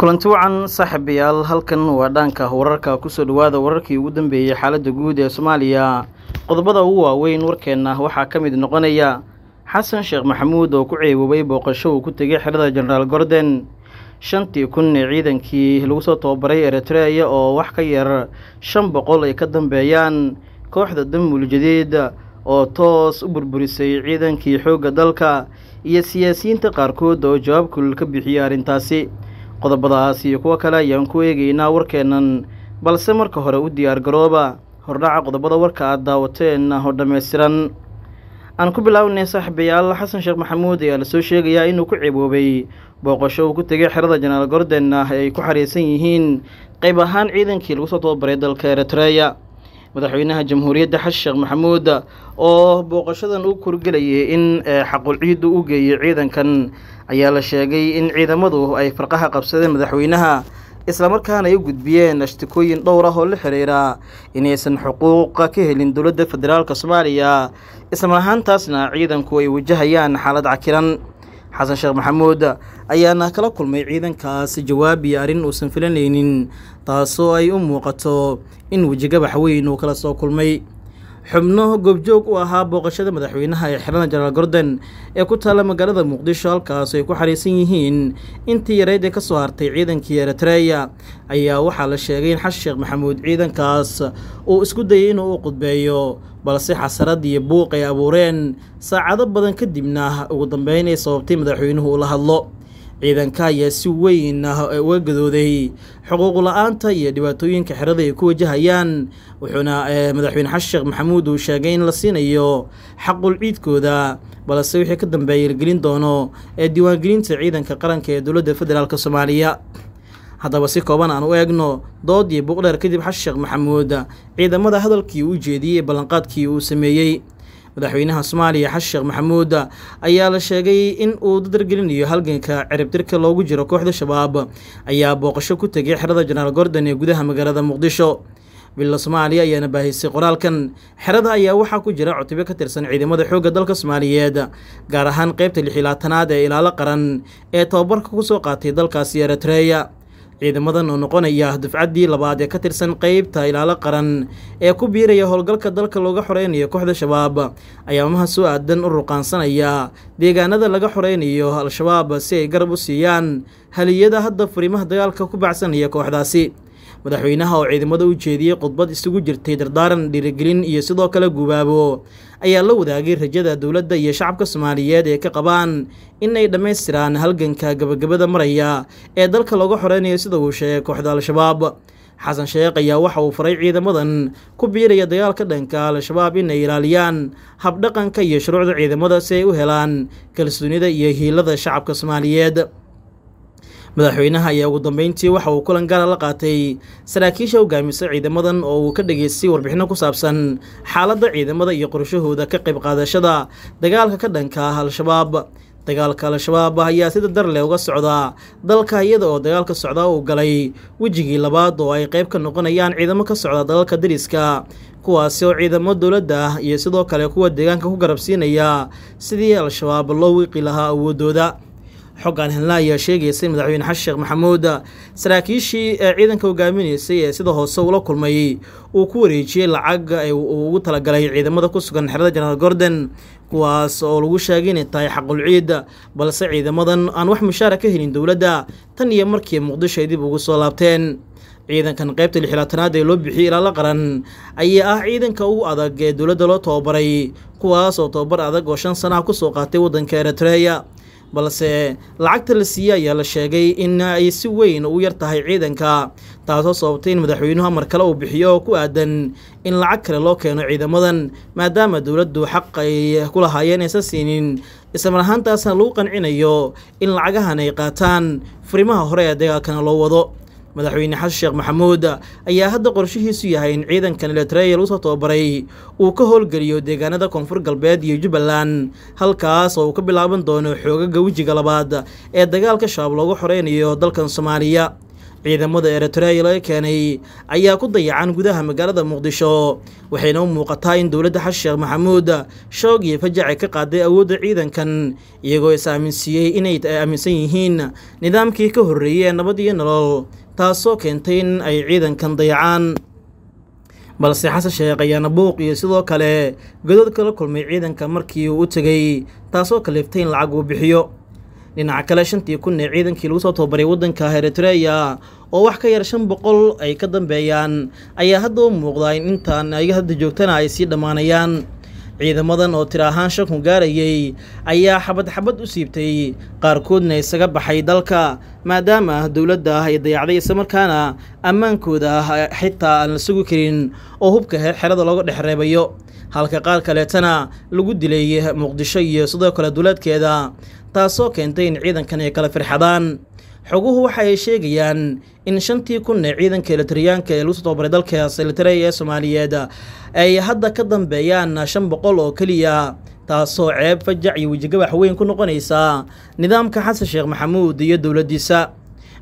kulanti wacan saaxiibayaal halkan waa dhaanka wararka kusoo dhawaada wararkii ugu dambeeyey xaaladda guud ee soomaaliya qodobada ugu waaweyn warkeenna waxaa ka mid noqonaya xasan sheekh maxamuud oo ku ceeboobay booqasho uu ku tegay xerada jenaraal gordon shantii kun ee ciidankii lagu soo tababaray eritreya oo wax ka yar shan boqol ay ka dambeeyaan kooxda damul jadiid oo toos u burburisay ciidankii xoogga dalka iyo siyaasiyiinta qaarkood oo jawaab kulul ka bixiyay arrintaasi qodobadaas iyo kuwo kale ayaan ku eegaynaa warkeennan balse marka hore u diyaargarooba hordhaca qodobada warka aad daawateen ho oo dhammaystiran aan ku bilaawnay saaxiibayaal xasan sheekh maxamuud ayaa lasoo sheegayaa inuu ku ciboobay booqasho uu ku tegay xerada janaal gordon ah ay ku xariisan yihiin qayb ahaan ciidankii lagu soo tababaray dalka eritreya madaxweynaha jamhuuriyadda xasheekh maxamuud oo booqashadan u kurgelayay in eh, xaqulciiddu u geeyo ciidankan ayaa la sheegay in ciidamadu ay farqaha qabsadeen madaxweynaha islamarkaana ay u gudbiyeen ashtikooyin dhowr ah oo la xiriira inaysan xuquuqa ka helin dowladda federaalk soomaaliya islamarhaantaasna ciidanku ay wajahayaan xaalad cakiran xasan sheekh maxamuud ayaana kala kulmay ciidankaas jawaab iyo arrin uusan filanaynin taasoo ay u muuqato in wejigabax weyn uu kala soo kulmay xubno goobjoog u ahaa booqashada madaxweynaha ee xirana jenaraal gordon ee ku taalla magaalada muqdisho halkaas ay ku xariisan yihiin intii yareydee ka soo hartay ciidankii eritreya ayaa waxaa la sheegay in xasan sheekh maxamuud ciidankaas uu isku dayay inuu u qudbeeyo balse xasarad iyo buuq ay abuureen saacado badan kadibna ugu dambeyn ay sababtay madaxweynuhu ula hadlo ciidanka ayaa si weyn ah uga gadooday xuquuq la-aanta iyo dhibaatooyinka xerada ay ku wajahayaan wuxuuna eh, madaxweyne xashekh maxamuud uu sheegay in la siinayo xaqul ciidkooda balse wixii ka dambeeya la doono ee diiwaangelinta ciidanka qaranka ee dowladda federaalk soomaaliya haddaba si kooban aan u eegno dood iyo buuqdheer kadib xashekh maxamuud ciidamada hadalkii u jeediyey ballanqaadkii uu sameeyey madaxweynaha soomaaliya xasan sheekh maxamuud ayaa la sheegay in uu dardargelinayo halganka ciribtirka loogu jiro kooxda shabaab ayaa booqasho ku tegay xerada jenaraal gordon ee gudaha magaalada muqdisho billa soomaaliya ayaana baahisay qoraalkan xerada ayaa waxaa ku jira cutubyo ka tirsan ciidamada xoogga dalka soomaaliyeed gaar ahaan qeybta lixilaatanaad ee ilaalo qaran ee tobabarka ku soo qaatay dalkaasi eritreya ciidamadan oo noqonaya dufcaddii labaad ee ka tirsan qaybta ilaalo qaran ee ku biiraya howlgalka dalka looga xoreynayo kooxda shabaab ayaamaha soo aadan u ruqaansanaya deegaanada laga xoreynayo al-shabaab si ay garab u siiyaan haliyada hadda furimaha dagaalka ku bacsanaya kooxdaasi madaxweynaha oo ciidamada u jeediyey khudbad isugu jirtay dardaaran dhiirigelin iyo sidoo kale gubaabo ayaa la wadaagay rajada dowladda iyo shacabka soomaaliyeed ee ka qabaan inay dhammaystiraan halganka gabagabada maraya ee dalka looga xoreynayo sida uu sheegay kooxda al-shabaab xasan sheekh ayaa waxa uu faray ciidamadan ku biiraya dagaalka dhanka al-shabaab inay ilaaliyaan habdhaqanka iyo shuruucda ciidamada si ay u helaan kalsoonida iyo hiilada shacabka soomaaliyeed madaxweynaha ayaa ugu dambeyntii waxa uu kulan gaala la qaatay saraakiisha hogaamisa ciidamadan oo uu ka dhageystay warbixino ku saabsan xaaladda ciidamada iyo qorshahooda ka qayb qaadashada dagaalka ka dhanka ah al-shabaab dagaalka al-shabaab ayaa sida dar leh uga socda dalka iyada oo dagaalka socdaa uu galay wejigii labaad oo ay qayb ka noqonayaan ciidamo ka socda dalalka dariska kuwaasi oo ciidamo dowladda ah iyo sidoo kale kuwa deegaanka ku garabsiinaya sidii al-shabaab loo wiiqi lahaa awooddooda xoggan helna ayaa sheegaysay madaxweyne xasan maxamuud saraakiishii ee ciidanka hogaaminaysay ee sida hoose ula kulmayey uu ku wareejiyey lacag uu ugu talagalay ciidamada ku sugan xerada jenaraal gordon kuwaas oo lagu sheegay inay tahay xaqul ciid balse ciidamadan aan wax mushaara ka helin dowladda tan iyo markii muqdisho ay dib ugu soo laabteen ciidankan qaybta lixilaatanaad ee loo bixiyey ilaa la qaran ayaa ah ciidanka ugu adag ee dowladda loo tababaray kuwaas oo tababar adag oo shan sanaha ku soo qaatay waddanka eritreya balse lacagta la siiyey ayaa la sheegay in ay si weyn u yar tahay ciidanka taasoo sababtay in madaxweynuhu amar kale uu bixiyo oo ku aadan in lacag kale loo keeno ciidamadan maadaama dowladdu xaq ay ku lahaayeen aysan siinin islamar ahaantaasna lagu qancinayo in lacagahan ay qaataan furimaha hore ee dagaalkana loo wado madaxweyne xasan sheekh maxamuud ayaa hadda qorshihiisu yahay in ciidankan eletreyal soo tababaray uu ka howlgeliyo deegaanada koonfur galbeed iyo jubbaland halkaas oo uu ka bilaaban doono xoogaga wejiga labaad ee dagaalka shabaab loogu xoreynayo dalkan soomaaliya ciidamada eretreyal ee keenay ayaa ku dayacan gudaha magaalada muqdisho waxayna u muuqataa in dowladda xasan sheekh maxamuud shoog iyo fajacay ka qaaday awoodda ciidankan iyagoo is aaminsiiyey inay aaminsan yihiin nidaamkii ka horreeyey ee nabad iyo nolol taasoo keentay in ay ciidankan dayacaan balse xasan sheekh ayaana buuq iyo sidoo kale godood kala kulmay ciidanka markii uu u tegey taasoo kaliftay in lacag uu bixiyo dhinaca kale shantii kun ee ciidankii lagu soo tababaray waddanka eritreya oo wax ka yar shan boqol ay ka dambeeyaan ayaa hadda u muuqdaa in intaan ay hadda joogtana ay sii dhammaanayaan ciidamadan oo tir ahaan shan kun gaarayay ayaa xabad xabad u siibtay qaarkoodna isaga baxay dalka maadaama dowladda ah ay dayacday islamarkaana ammaankooda ah xitaa aan la sugi karin oo hubka xerada looga dhex reebayo halka qaar kaleetana lagu dilay muqdisho iyo sidoo kale duleedkeeda taasoo keentay in ciidankan ay kala firxadaan xoguhu waxa ay sheegayaan in shantii kun ee ciidanka elitariyaanka ee lagu soo tababaray dalka silitareya ee soomaaliyeed ay hadda ka dambeeyaan shan boqol oo keliya taasoo ceeb fajac iyo wejigabax weyn ku noqonaysa nidaamka xasan sheekh maxamuud iyo dowladdiisa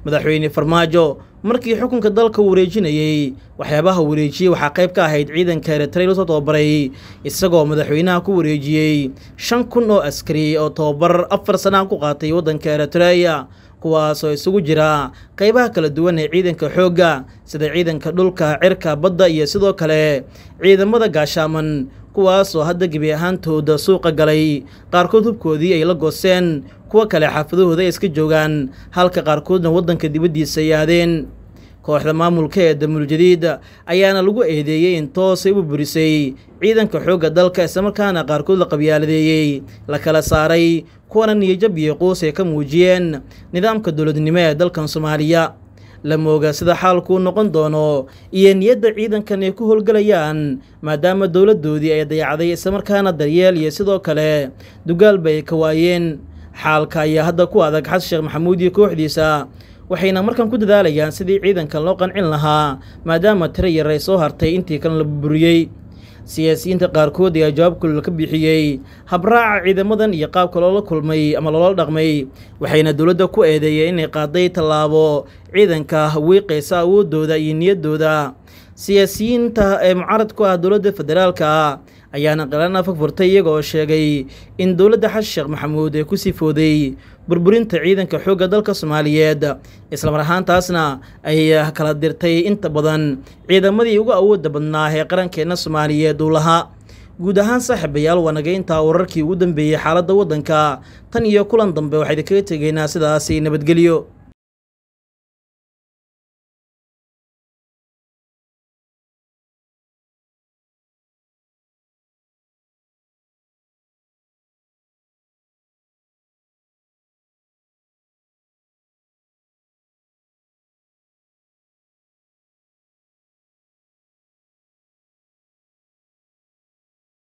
madaxweyne farmaajo markii xukunka dalka uu wareejinayey waxyaabaha wareejiyey waxaa qayb ka ahayd ciidanka eritrea lagu soo tababaray isagoo madaxweynaha ku wareejiyey shan kun oo askari oo tababar afar sannaha ku qaatay waddanka eritreya kuwaasoo isugu jira qaybaha kala duwan ee ciidanka xoogga sida ciidanka dhulka cirka badda iyo sidoo kale ciidamada gaashaaman kuwaasoo hadda gebi ahaantooda suuqa galay qaarkood hubkoodii ay la gooseen kuwo kale xaafadahooda ay iska joogaan halka qaarkoodna waddanka dibaddiisa yaadeen kooxda maamulka ee damuuljadiida ayaana lagu eedeeyey in toosay u ciidanka xoogga dalka islamarkaana qaarkood la qabyaaladeeyey la kala saaray kuwana niyajab iyo quus ay ka muujiyeen nidaamka dowladnimo ee dalkan soomaaliya la mooga sida xaalkuu noqon doono iyo niyadda ciidankan ay ku howlgelayaan maadaama dowladdoodii ay dayacday islamarkaana daryeel iyo sidoo kale dugaalba ay ka waayeen xaalka ayaa hadda ku adag xasan sheekh maxamuud iyo kooxdiisa waxayna markan ku dadaalayaan sidii ciidankan loo qancin lahaa maadaama tiro yaray soo hartay intii kan la burburiyey siyaasiyiinta qaarkood ayaa jawaab kulol ka bixiyey habraaca ciidamadan iyo qaabka loola kulmay ama loola dhaqmay waxayna dowladda ku eedeeyeen inay qaaday tallaabo ciidanka wiiqaysa awooddooda iyo niyaddooda siyaasiyiinta ee mucaarad ku ah dowladda federaalka ayaana qalana fagfurtay iyaga oo sheegay in dowladda xasan maxamuud ee ku sifooday burburinta ciidanka xoogga dalka soomaaliyeed islamar ahaantaasna ay kala dirtay inta badan ciidamadii ugu awoodda badnaa ee qarankeenna soomaaliyeed uu lahaa guud ahaan saaxiibayaal waa naga intaa wararkii ugu dambeeyey xaaladda waddanka tan iyo kulan dambe waxaa idinkaga tegaynaa sidaasi nabadgelyo